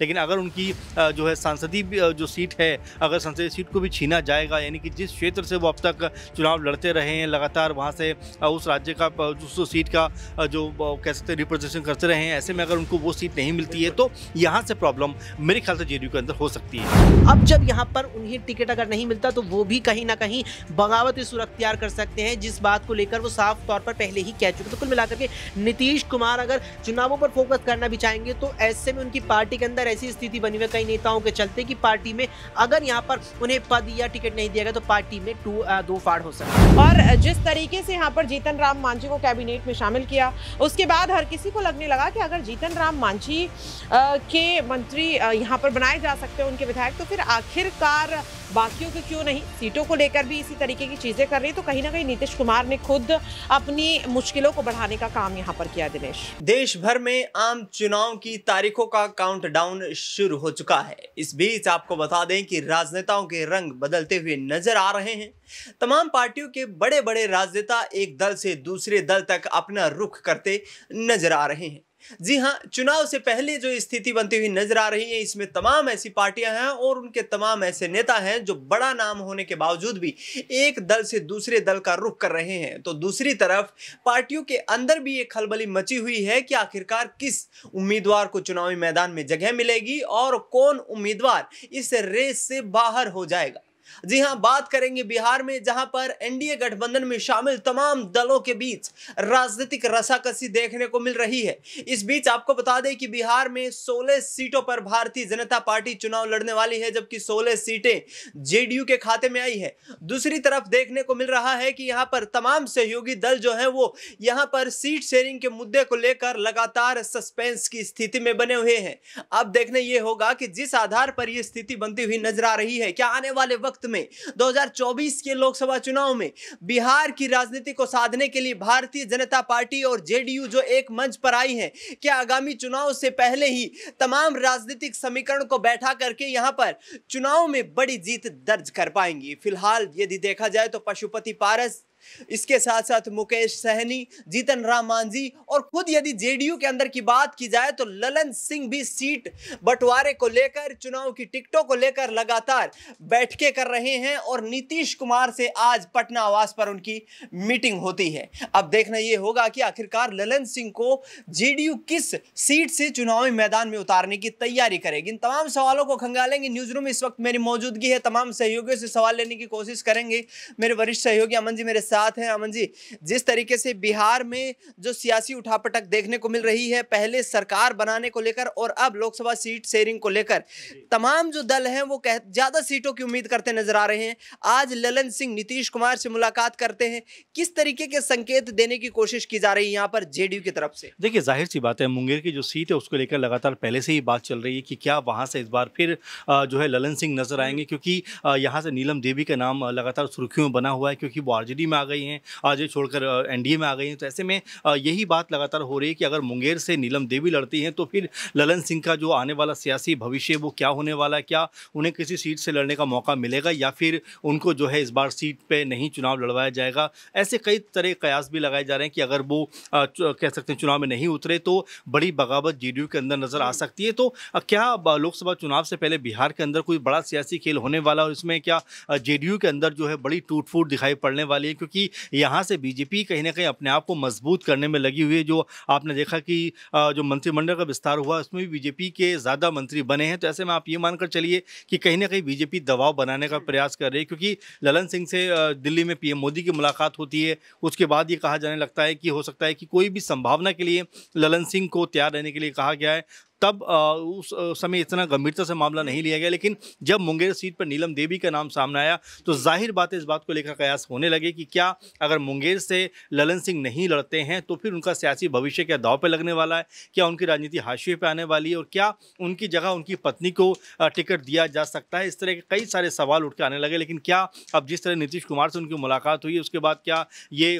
लेकिन अगर उनकी जो है सांसदीय जो सीट है अगर संसदीय सीट को भी छीना जाएगा यानी कि जिस क्षेत्र से वो अब तक चुनाव लड़ते रहे हैं लगातार वहाँ से उस राज्य का उस सीट का जो कह सकते हैं रिप्रेजेंटेशन करते रहे हैं ऐसे में अगर उनको वो सीट नहीं मिलती है तो यहाँ से प्रॉब्लम मेरे ख्याल से जे के अंदर हो सकती है अब जब यहाँ पर उन्हें टिकट अगर नहीं मिलता तो वो भी कहीं ना कहीं बगावत सुर अख्तियार कर सकते हैं जिस बात को लेकर वो साफ तौर पर पहले ही कह चुके तो कुल मिलाकर के नीतीश कुमार अगर चुनावों पर फोकस करना भी चाहेंगे तो ऐसे में उनकी पार्टी के अंदर अंदर ऐसी स्थिति बनी हुई कई नेताओं के चलते कि पार्टी में अगर यहाँ पर उन्हें पद या टिकट नहीं दिया गया तो पार्टी में टू दो फाड़ हो सकता और जिस तरीके से यहाँ पर जीतन राम मांझी को कैबिनेट में शामिल किया उसके बाद हर किसी को लगने लगा कि अगर जीतन राम मांझी के मंत्री यहाँ पर बनाए जा सकते हैं उनके विधायक तो फिर आखिरकार बाकियों को क्यों नहीं सीटों को लेकर भी इसी तरीके की चीज़ें कर रही तो कहीं ना कहीं नीतीश कुमार ने खुद अपनी मुश्किलों को बढ़ाने का काम यहाँ पर किया दिनेश देश भर में आम चुनाव की तारीखों का काउंट शुरू हो चुका है इस बीच आपको बता दें कि राजनेताओं के रंग बदलते हुए नजर आ रहे हैं तमाम पार्टियों के बड़े बड़े राजनेता एक दल से दूसरे दल तक अपना रुख करते नजर आ रहे हैं जी हाँ चुनाव से पहले जो स्थिति बनती हुई नजर आ रही है इसमें तमाम ऐसी पार्टियां हैं और उनके तमाम ऐसे नेता हैं जो बड़ा नाम होने के बावजूद भी एक दल से दूसरे दल का रुख कर रहे हैं तो दूसरी तरफ पार्टियों के अंदर भी ये खलबली मची हुई है कि आखिरकार किस उम्मीदवार को चुनावी मैदान में जगह मिलेगी और कौन उम्मीदवार इस रेस से बाहर हो जाएगा जी हां बात करेंगे बिहार में जहां पर एनडीए गठबंधन में शामिल तमाम दलों के बीच राजनीतिक रसाकसी देखने को मिल रही है इस बीच आपको बता दें कि बिहार में 16 सीटों पर भारतीय जनता पार्टी चुनाव लड़ने वाली है जबकि 16 सीटें जेडीयू के खाते में आई है दूसरी तरफ देखने को मिल रहा है कि यहाँ पर तमाम सहयोगी दल जो है वो यहाँ पर सीट शेयरिंग के मुद्दे को लेकर लगातार सस्पेंस की स्थिति में बने हुए हैं अब देखने ये होगा कि जिस आधार पर यह स्थिति बनती हुई नजर आ रही है क्या आने वाले वक्त वक्त में 2024 के लोकसभा चुनाव में बिहार की राजनीति को साधने के लिए भारतीय जनता पार्टी और जेडीयू जो एक मंच पर आई है क्या आगामी चुनाव से पहले ही तमाम राजनीतिक समीकरण को बैठा करके यहाँ पर चुनाव में बड़ी जीत दर्ज कर पाएंगी फिलहाल यदि देखा जाए तो पशुपति पारस इसके साथ साथ मुकेश सहनी जीतन राम मांझी और खुद यदि जेडीयू के अंदर की बात की जाए तो ललन सिंह भी सीट बंटवारे को लेकर चुनाव की टिकटों को लेकर लगातार बैठके कर रहे हैं और नीतीश कुमार से आज पटना आवास पर उनकी मीटिंग होती है अब देखना यह होगा कि आखिरकार ललन सिंह को जेडीयू किस सीट से चुनावी मैदान में उतारने की तैयारी करेगी इन तमाम सवालों को खंगालेंगे न्यूज रूम इस वक्त मेरी मौजूदगी है तमाम सहयोगियों से सवाल लेने की कोशिश करेंगे मेरे वरिष्ठ सहयोगी अमन जी मेरे साथ हैं अमन जी जिस तरीके से बिहार में जो सियासी उठापटक देखने को मिल रही है पहले सरकार बनाने को लेकर और अब लोकसभा सीट शेयरिंग को लेकर तमाम जो दल हैं वो कह ज़्यादा सीटों की उम्मीद करते नजर आ रहे हैं आज ललन सिंह नीतीश कुमार से मुलाकात करते हैं किस तरीके के संकेत देने की कोशिश की जा रही है यहाँ पर जे की तरफ से देखिए जाहिर सी बात है मुंगेर की जो सीट है उसको लेकर लगातार पहले से ही बात चल रही है कि क्या वहाँ से इस बार फिर जो है ललन सिंह नजर आएंगे क्योंकि यहाँ से नीलम देवी का नाम लगातार सुर्खियों में बना हुआ है क्योंकि वो आरजेडी में आ गई हैं आज छोड़कर एनडीए में आ गई हैं तो ऐसे में यही बात लगातार हो रही है कि अगर मुंगेर से नीलम देवी लड़ती हैं तो फिर ललन सिंह का जो आने वाला सियासी भविष्य वो क्या होने वाला है क्या उन्हें किसी सीट से लड़ने का मौका मिलेगा या फिर उनको जो है इस बार सीट पर नहीं चुनाव लड़वाया जाएगा ऐसे कई तरह कयास भी लगाए जा रहे हैं कि अगर वो कह सकते हैं चुनाव में नहीं उतरे तो बड़ी बगावत जेडीयू के अंदर नजर आ सकती है तो क्या लोकसभा चुनाव से पहले बिहार के अंदर कोई बड़ा सियासी खेल होने वाला और इसमें क्या जेडीयू के अंदर जो है बड़ी टूट फूट दिखाई पड़ने वाली है क्योंकि क्योंकि यहाँ से बीजेपी कहीं ना कहीं अपने आप को मजबूत करने में लगी हुई है जो आपने देखा कि जो मंत्रिमंडल का विस्तार हुआ उसमें भी बीजेपी के ज़्यादा मंत्री बने हैं तो ऐसे में आप ये मानकर चलिए कि कहीं ना कहीं बीजेपी दबाव बनाने का प्रयास कर रही है क्योंकि ललन सिंह से दिल्ली में पीएम मोदी की मुलाकात होती है उसके बाद ये कहा जाने लगता है कि हो सकता है कि कोई भी संभावना के लिए ललन सिंह को तैयार रहने के लिए कहा गया है तब उस समय इतना गंभीरता से मामला नहीं लिया गया लेकिन जब मुंगेर सीट पर नीलम देवी का नाम सामने आया तो जाहिर बात इस बात को लेकर कयास होने लगे कि क्या अगर मुंगेर से ललन सिंह नहीं लड़ते हैं तो फिर उनका सियासी भविष्य क्या दाव पर लगने वाला है क्या उनकी राजनीति हाशिए पर आने वाली है और क्या उनकी जगह उनकी पत्नी को टिकट दिया जा सकता है इस तरह के कई सारे सवाल उठ के आने लगे लेकिन क्या अब जिस तरह नीतीश कुमार से उनकी मुलाकात हुई उसके बाद क्या ये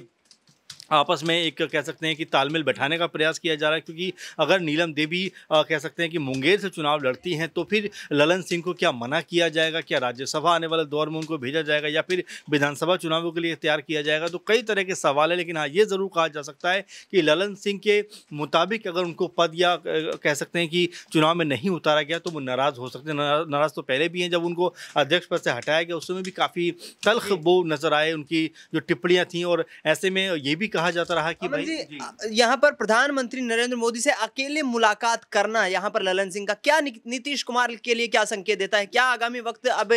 आपस में एक कह सकते हैं कि तालमेल बैठाने का प्रयास किया जा रहा है क्योंकि अगर नीलम देवी कह सकते हैं कि मुंगेर से चुनाव लड़ती हैं तो फिर ललन सिंह को क्या मना किया जाएगा क्या राज्यसभा आने वाले दौर में उनको भेजा जाएगा या फिर विधानसभा चुनावों के लिए तैयार किया जाएगा तो कई तरह के सवाल है लेकिन हाँ ये ज़रूर कहा जा सकता है कि ललन सिंह के मुताबिक अगर उनको पद या कह सकते हैं कि चुनाव में नहीं उतारा गया तो वो नाराज़ हो सकते हैं नाराज़ तो पहले भी हैं जब उनको अध्यक्ष पद से हटाया गया उस समय भी काफ़ी तलख वो नज़र आए उनकी जो टिप्पणियाँ थीं और ऐसे में ये भी कहा जाता रहा कि भाई यहाँ पर प्रधानमंत्री नरेंद्र मोदी से अकेले मुलाकात करना यहाँ पर ललन सिंह का क्या नीतीश कुमार के लिए क्या संकेत देता है क्या आगामी वक्त अब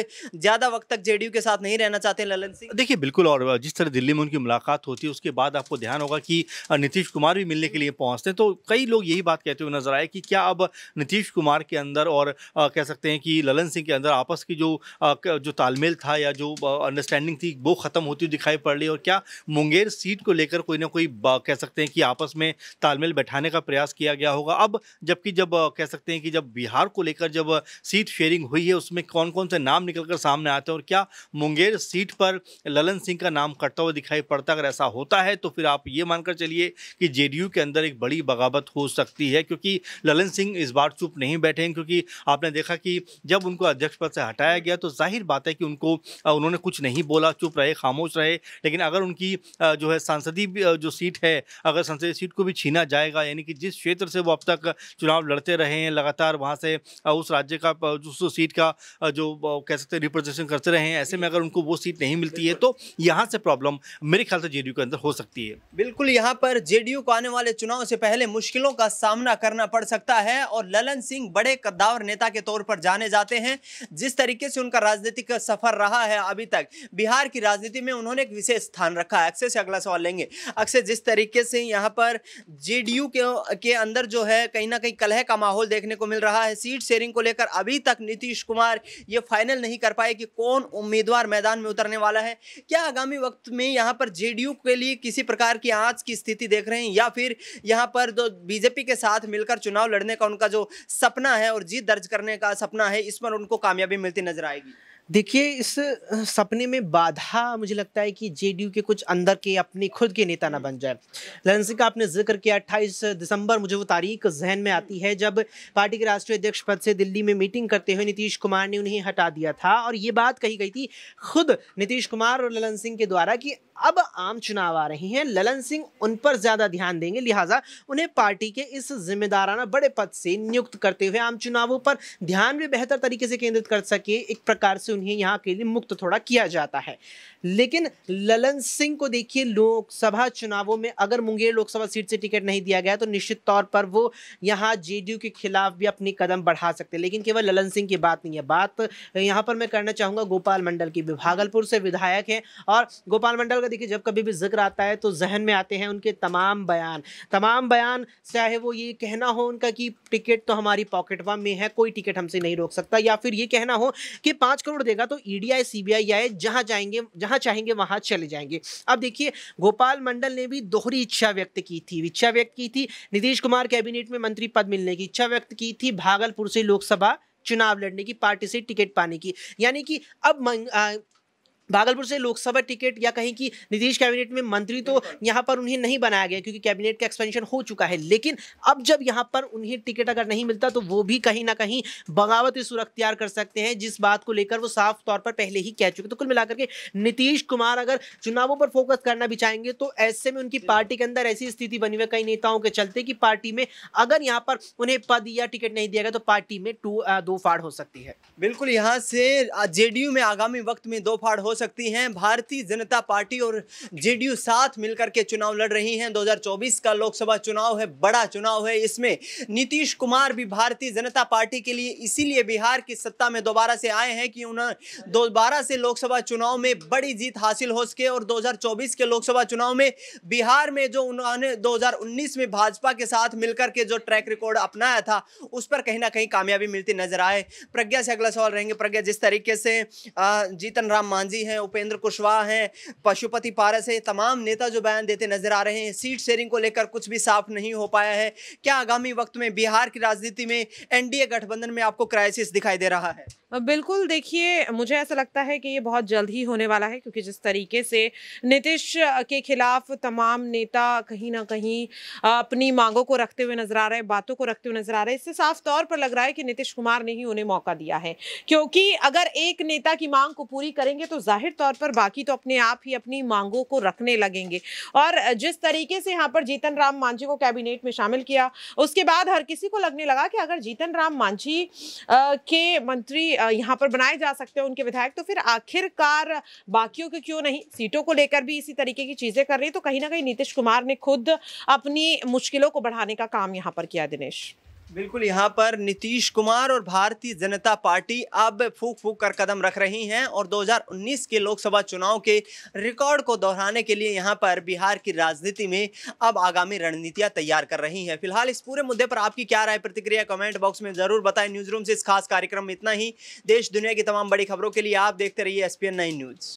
ज्यादा वक्त तक जेडीयू के साथ नहीं रहना चाहते ललन सिंह देखिए बिल्कुल और जिस तरह दिल्ली में उनकी मुलाकात होती है उसके बाद आपको ध्यान होगा कि नीतीश कुमार भी मिलने के लिए पहुंचते हैं तो कई लोग यही बात कहते हुए नजर आए कि क्या अब नीतीश कुमार के अंदर और कह सकते हैं कि ललन सिंह के अंदर आपस की जो जो तालमेल था या जो अंडरस्टैंडिंग थी वो खत्म होती दिखाई पड़ रही और क्या मुंगेर सीट को लेकर कोई कोई ना कोई कह सकते हैं कि आपस में तालमेल बैठाने का प्रयास किया गया होगा अब जबकि जब कह सकते हैं कि जब बिहार को लेकर जब सीट शेयरिंग हुई है उसमें कौन कौन से नाम निकल कर सामने आते हैं और क्या मुंगेर सीट पर ललन सिंह का नाम कटता हुआ दिखाई पड़ता अगर ऐसा होता है तो फिर आप ये मानकर चलिए कि जेडीयू के अंदर एक बड़ी बगावत हो सकती है क्योंकि ललन सिंह इस बार चुप नहीं बैठे हैं क्योंकि आपने देखा कि जब उनको अध्यक्ष पद से हटाया गया तो जाहिर बात है कि उनको उन्होंने कुछ नहीं बोला चुप रहे खामोश रहे लेकिन अगर उनकी जो है सांसदी जो सीट है अगर संसदीय सीट को भी छीना जाएगा यानी कि जिस क्षेत्र से वो अब तक चुनाव लड़ते रहे हैं लगातार वहाँ से उस राज्य का उस सीट का जो कह सकते हैं रिप्रेजेंटेशन करते रहे हैं ऐसे में अगर उनको वो सीट नहीं मिलती है तो यहाँ से प्रॉब्लम मेरे ख्याल से जे के अंदर हो सकती है बिल्कुल यहाँ पर जे को आने वाले चुनाव से पहले मुश्किलों का सामना करना पड़ सकता है और ललन सिंह बड़े कद्दावर नेता के तौर पर जाने जाते हैं जिस तरीके से उनका राजनीतिक सफर रहा है अभी तक बिहार की राजनीति में उन्होंने एक विशेष स्थान रखा है अक्सर से अगला सवाल लेंगे अक्सर जिस तरीके से यहाँ पर जेडीयू के के अंदर जो है कहीं ना कहीं कलह का माहौल देखने को मिल रहा है सीट शेयरिंग को लेकर अभी तक नीतीश कुमार ये फाइनल नहीं कर पाए कि कौन उम्मीदवार मैदान में उतरने वाला है क्या आगामी वक्त में यहाँ पर जे के लिए किसी प्रकार की आँच की स्थिति देख रहे हैं या फिर यहाँ पर जो बीजेपी के साथ मिलकर चुनाव लड़ने का उनका जो सपना है और जीत दर्ज करने का सपना है इस पर उनको कामयाबी मिलती नजर आएगी देखिए इस सपने में बाधा मुझे लगता है कि जेडीयू के कुछ अंदर के अपने खुद के नेता ना बन जाए ललन का आपने जिक्र किया 28 दिसंबर मुझे वो तारीख जहन में आती है जब पार्टी के राष्ट्रीय अध्यक्ष पद से दिल्ली में मीटिंग करते हुए नीतीश कुमार ने उन्हें हटा दिया था और ये बात कही गई थी खुद नीतीश कुमार और ललन सिंह के द्वारा कि अब आम चुनाव आ रहे हैं ललन सिंह उन पर ज़्यादा ध्यान देंगे लिहाजा उन्हें पार्टी के इस जिम्मेदाराना बड़े पद से नियुक्त करते हुए आम चुनावों पर ध्यान भी बेहतर तरीके से केंद्रित कर सके एक प्रकार से उन्हें यहाँ के लिए मुक्त थोड़ा किया जाता है लेकिन ललन सिंह को देखिए लोकसभा चुनावों में अगर मुंगेर लोकसभा सीट से टिकट नहीं दिया गया तो निश्चित तौर पर वो यहाँ जे के खिलाफ भी अपने कदम बढ़ा सकते हैं लेकिन केवल ललन सिंह की बात नहीं है बात यहाँ पर मैं करना चाहूँगा गोपाल मंडल की भी भागलपुर से विधायक हैं और गोपाल मंडल का देखिए जब कभी भी जिक्र आता है तो जहन में आते हैं उनके तमाम बयान तमाम बयान चाहे वो ये कहना हो उनका कि टिकट तो हमारी पॉकेटवा में है कोई टिकट हमसे नहीं रोक सकता या फिर ये कहना हो कि पाँच करोड़ छोड़ देगा तो ईडीआई e सीबीआई आए जहां जाएंगे जहां चाहेंगे वहां चले जाएंगे अब देखिए गोपाल मंडल ने भी दोहरी इच्छा व्यक्त की थी इच्छा व्यक्त की थी नीतीश कुमार कैबिनेट में मंत्री पद मिलने की इच्छा व्यक्त की थी भागलपुर से लोकसभा चुनाव लड़ने की पार्टी से टिकट पाने की यानी कि अब भागलपुर से लोकसभा टिकट या कहीं की नीतीश कैबिनेट में मंत्री तो यहाँ पर उन्हें नहीं बनाया गया क्योंकि कैबिनेट का एक्सपेंशन हो चुका है लेकिन अब जब यहाँ पर उन्हें टिकट अगर नहीं मिलता तो वो भी कहीं ना कहीं बगावत सुर अख्तियार कर सकते हैं जिस बात को लेकर वो साफ तौर पर पहले ही कह चुके तो कुल मिलाकर के नीतीश कुमार अगर चुनावों पर फोकस करना भी चाहेंगे तो ऐसे में उनकी पार्टी के अंदर ऐसी स्थिति बनी हुई कई नेताओं के चलते कि पार्टी में अगर यहाँ पर उन्हें पद या टिकट नहीं दिया गया तो पार्टी में टू दो फाड़ हो सकती है बिल्कुल यहाँ से जेडीयू में आगामी वक्त में दो फाड़ हो सकती सकती हैं भारतीय जनता पार्टी और जेडीयू साथ मिलकर के चुनाव लड़ रही हैं 2024 का लोकसभा चुनाव है बड़ा चुनाव है इसमें नीतीश कुमार भी भारतीय जनता पार्टी के लिए इसीलिए बिहार की सत्ता में दोबारा से आए हैं कि उन्हें दोबारा से लोकसभा चुनाव में बड़ी जीत हासिल हो सके और दो के लोकसभा चुनाव में बिहार में जो उन्होंने दो में भाजपा के साथ मिलकर के जो ट्रैक रिकॉर्ड अपनाया था उस पर कहीं ना कहीं कामयाबी मिलती नजर आए प्रज्ञा से अगला सवाल रहेंगे प्रज्ञा जिस तरीके से जीतन राम मांझी मोदी हैं उपेंद्र कुशवाहा हैं पशुपति पारस है तमाम नेता जो बयान देते नजर आ रहे हैं सीट शेयरिंग को लेकर कुछ भी साफ नहीं हो पाया है क्या आगामी वक्त में बिहार की राजनीति में एनडीए गठबंधन में आपको क्राइसिस दिखाई दे रहा है बिल्कुल देखिए मुझे ऐसा लगता है कि ये बहुत जल्द ही होने वाला है क्योंकि जिस तरीके से नीतीश के खिलाफ तमाम नेता कहीं ना कहीं अपनी मांगों को रखते हुए नजर आ रहे हैं बातों को रखते हुए नजर आ रहे हैं इससे साफ तौर पर लग रहा है कि नीतीश कुमार ने ही उन्हें मौका दिया है क्योंकि अगर एक नेता की मांग को पूरी करेंगे तो जाहिर तौर पर बाकी तो अपने आप ही अपनी मांगों को रखने लगेंगे और जिस तरीके से यहाँ पर जीतन राम मांझी को कैबिनेट में शामिल किया उसके बाद हर किसी को लगने लगा कि अगर जीतन राम मांझी के मंत्री यहाँ पर बनाए जा सकते हैं उनके विधायक तो फिर आखिरकार बाकियों के क्यों नहीं सीटों को लेकर भी इसी तरीके की चीज़ें कर रही तो कहीं ना कहीं नीतीश कुमार ने खुद अपनी मुश्किलों को बढ़ाने का काम यहाँ पर किया दिनेश बिल्कुल यहाँ पर नीतीश कुमार और भारतीय जनता पार्टी अब फूक फूक कर कदम रख रही हैं और 2019 के लोकसभा चुनाव के रिकॉर्ड को दोहराने के लिए यहाँ पर बिहार की राजनीति में अब आगामी रणनीतियाँ तैयार कर रही हैं फिलहाल इस पूरे मुद्दे पर आपकी क्या राय प्रतिक्रिया कमेंट बॉक्स में ज़रूर बताएं न्यूज़ रूम से इस खास कार्यक्रम में इतना ही देश दुनिया की तमाम बड़ी खबरों के लिए आप देखते रहिए एस पी न्यूज़